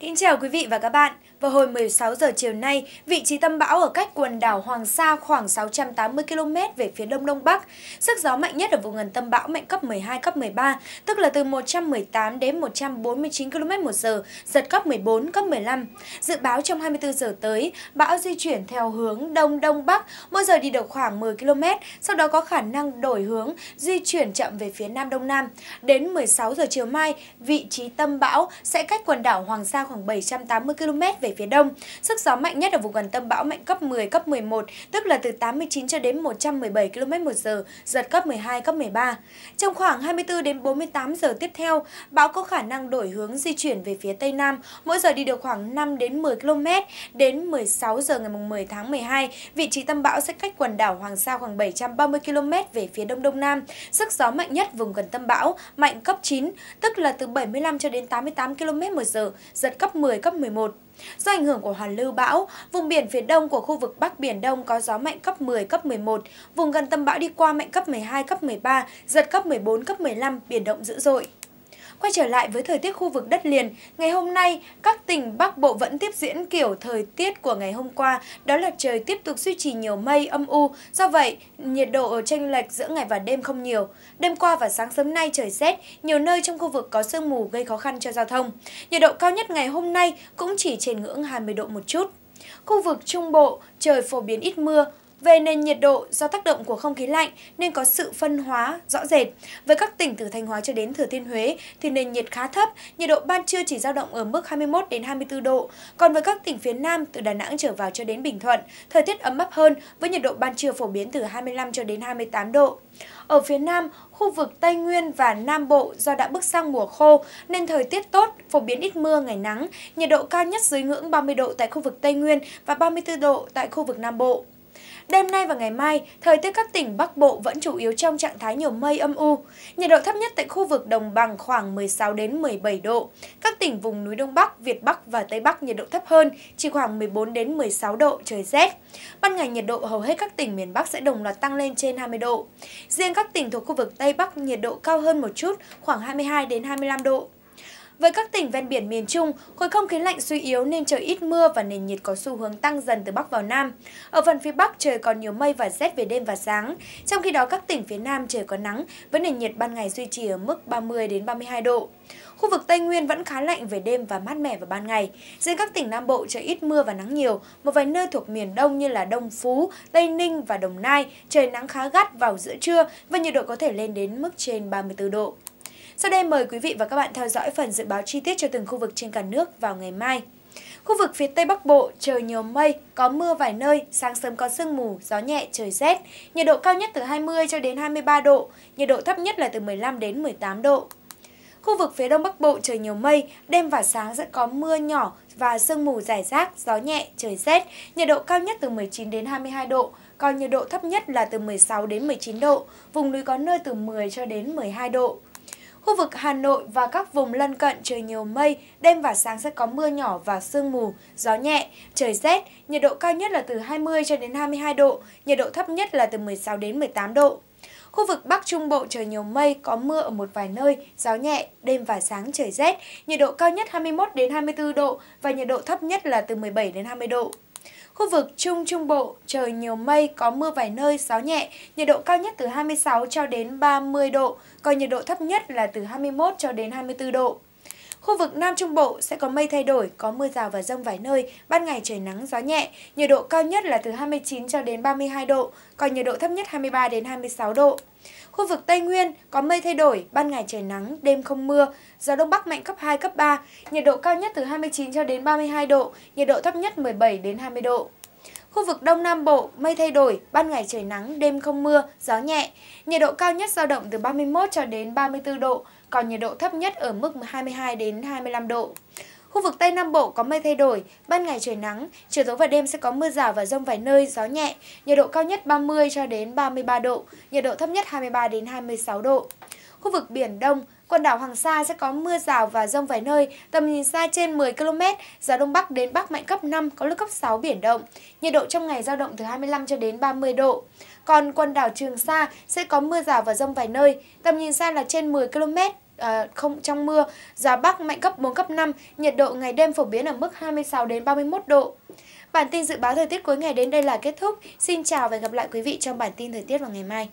Kính chào quý vị và các bạn. Vào hồi 16 giờ chiều nay, vị trí tâm bão ở cách quần đảo Hoàng Sa khoảng 680 km về phía đông đông bắc. Sức gió mạnh nhất ở vùng gần tâm bão mạnh cấp 12 cấp 13, tức là từ 118 đến 149 km/h, giật cấp 14 cấp 15. Dự báo trong 24 giờ tới, bão di chuyển theo hướng đông đông bắc, mỗi giờ đi được khoảng 10 km, sau đó có khả năng đổi hướng, di chuyển chậm về phía nam đông nam. Đến 16 giờ chiều mai, vị trí tâm bão sẽ cách quần đảo Hoàng Sa khoảng 780 km về phía đông. Sức gió mạnh nhất ở vùng gần tâm bão mạnh cấp 10, cấp 11, tức là từ 89 cho đến 117 km/h, giật cấp 12, cấp 13. Trong khoảng 24 đến 48 giờ tiếp theo, bão có khả năng đổi hướng di chuyển về phía tây nam, mỗi giờ đi được khoảng 5 đến 10 km. Đến 16 giờ ngày 10 tháng 12, vị trí tâm bão sẽ cách quần đảo Hoàng Sa khoảng 730 km về phía đông đông nam. Sức gió mạnh nhất vùng gần tâm bão mạnh cấp 9, tức là từ 75 cho đến 88 km/h, giật cấp 10, cấp 11. Do ảnh hưởng của hoàn lưu bão, vùng biển phía đông của khu vực Bắc Biển Đông có gió mạnh cấp 10, cấp 11, vùng gần tâm bão đi qua mạnh cấp 12, cấp 13, giật cấp 14, cấp 15, biển động dữ dội. Quay trở lại với thời tiết khu vực đất liền, ngày hôm nay các tỉnh Bắc Bộ vẫn tiếp diễn kiểu thời tiết của ngày hôm qua, đó là trời tiếp tục duy trì nhiều mây âm u, do vậy nhiệt độ chênh lệch giữa ngày và đêm không nhiều. Đêm qua và sáng sớm nay trời rét, nhiều nơi trong khu vực có sương mù gây khó khăn cho giao thông. Nhiệt độ cao nhất ngày hôm nay cũng chỉ trên ngưỡng 20 độ một chút. Khu vực Trung Bộ, trời phổ biến ít mưa, về nền nhiệt độ, do tác động của không khí lạnh nên có sự phân hóa rõ rệt. Với các tỉnh từ Thanh Hóa cho đến Thừa Thiên Huế thì nền nhiệt khá thấp, nhiệt độ ban trưa chỉ dao động ở mức 21 đến 24 độ. Còn với các tỉnh phía Nam từ Đà Nẵng trở vào cho đến Bình Thuận, thời tiết ấm áp hơn với nhiệt độ ban trưa phổ biến từ 25 cho đến 28 độ. Ở phía Nam, khu vực Tây Nguyên và Nam Bộ do đã bước sang mùa khô nên thời tiết tốt, phổ biến ít mưa, ngày nắng, nhiệt độ cao nhất dưới ngưỡng 30 độ tại khu vực Tây Nguyên và 34 độ tại khu vực Nam Bộ. Đêm nay và ngày mai, thời tiết các tỉnh Bắc Bộ vẫn chủ yếu trong trạng thái nhiều mây âm u. Nhiệt độ thấp nhất tại khu vực đồng bằng khoảng 16 đến 17 độ. Các tỉnh vùng núi Đông Bắc, Việt Bắc và Tây Bắc nhiệt độ thấp hơn, chỉ khoảng 14 đến 16 độ trời rét. Ban ngày nhiệt độ hầu hết các tỉnh miền Bắc sẽ đồng loạt tăng lên trên 20 độ. Riêng các tỉnh thuộc khu vực Tây Bắc nhiệt độ cao hơn một chút, khoảng 22 đến 25 độ. Với các tỉnh ven biển miền Trung, khối không khí lạnh suy yếu nên trời ít mưa và nền nhiệt có xu hướng tăng dần từ Bắc vào Nam. Ở phần phía Bắc trời còn nhiều mây và rét về đêm và sáng, trong khi đó các tỉnh phía Nam trời có nắng với nền nhiệt ban ngày duy trì ở mức 30 đến 32 độ. Khu vực Tây Nguyên vẫn khá lạnh về đêm và mát mẻ vào ban ngày. Riêng các tỉnh Nam Bộ trời ít mưa và nắng nhiều, một vài nơi thuộc miền Đông như là Đông Phú, Tây Ninh và Đồng Nai trời nắng khá gắt vào giữa trưa và nhiệt độ có thể lên đến mức trên 34 độ. Sau đây mời quý vị và các bạn theo dõi phần dự báo chi tiết cho từng khu vực trên cả nước vào ngày mai. Khu vực phía Tây Bắc Bộ trời nhiều mây, có mưa vài nơi, sáng sớm có sương mù, gió nhẹ, trời rét. Nhiệt độ cao nhất từ 20 cho đến 23 độ, nhiệt độ thấp nhất là từ 15 đến 18 độ. Khu vực phía Đông Bắc Bộ trời nhiều mây, đêm và sáng sẽ có mưa nhỏ và sương mù rải rác, gió nhẹ, trời rét, nhiệt độ cao nhất từ 19 đến 22 độ, còn nhiệt độ thấp nhất là từ 16 đến 19 độ, vùng núi có nơi từ 10 cho đến 12 độ. Khu vực Hà Nội và các vùng lân cận trời nhiều mây, đêm và sáng sẽ có mưa nhỏ và sương mù, gió nhẹ, trời rét, nhiệt độ cao nhất là từ 20 cho đến 22 độ, nhiệt độ thấp nhất là từ 16 đến 18 độ. Khu vực Bắc Trung Bộ trời nhiều mây, có mưa ở một vài nơi, gió nhẹ, đêm và sáng trời rét, nhiệt độ cao nhất 21 đến 24 độ và nhiệt độ thấp nhất là từ 17 đến 20 độ. Khu vực Trung Trung Bộ, trời nhiều mây, có mưa vài nơi, gió nhẹ, nhiệt độ cao nhất từ 26 cho đến 30 độ, còn nhiệt độ thấp nhất là từ 21 cho đến 24 độ. Khu vực Nam Trung Bộ sẽ có mây thay đổi, có mưa rào và rông vài nơi, ban ngày trời nắng gió nhẹ, nhiệt độ cao nhất là từ 29 cho đến 32 độ, còn nhiệt độ thấp nhất 23 đến 26 độ. Khu vực Tây Nguyên có mây thay đổi, ban ngày trời nắng, đêm không mưa, gió đông bắc mạnh cấp 2 cấp 3, nhiệt độ cao nhất từ 29 cho đến 32 độ, nhiệt độ thấp nhất 17 đến 20 độ. Khu vực Đông Nam Bộ, mây thay đổi, ban ngày trời nắng, đêm không mưa, gió nhẹ. Nhiệt độ cao nhất dao động từ 31 cho đến 34 độ, còn nhiệt độ thấp nhất ở mức 22 đến 25 độ. Khu vực Tây Nam Bộ có mây thay đổi, ban ngày trời nắng, chiều tối và đêm sẽ có mưa rào và rông vài nơi, gió nhẹ, nhiệt độ cao nhất 30 cho đến 33 độ, nhiệt độ thấp nhất 23 đến 26 độ. Khu vực Biển Đông, quần đảo Hoàng Sa sẽ có mưa rào và rông vài nơi, tầm nhìn xa trên 10 km, gió Đông Bắc đến Bắc mạnh cấp 5, có lúc cấp 6 biển động. Nhiệt độ trong ngày giao động từ 25 cho đến 30 độ. Còn quần đảo Trường Sa sẽ có mưa rào và rông vài nơi, tầm nhìn xa là trên 10 km, À, không trong mưa, gió Bắc mạnh cấp 4, cấp 5, nhiệt độ ngày đêm phổ biến ở mức 26 đến 31 độ. Bản tin dự báo thời tiết cuối ngày đến đây là kết thúc. Xin chào và gặp lại quý vị trong bản tin thời tiết vào ngày mai.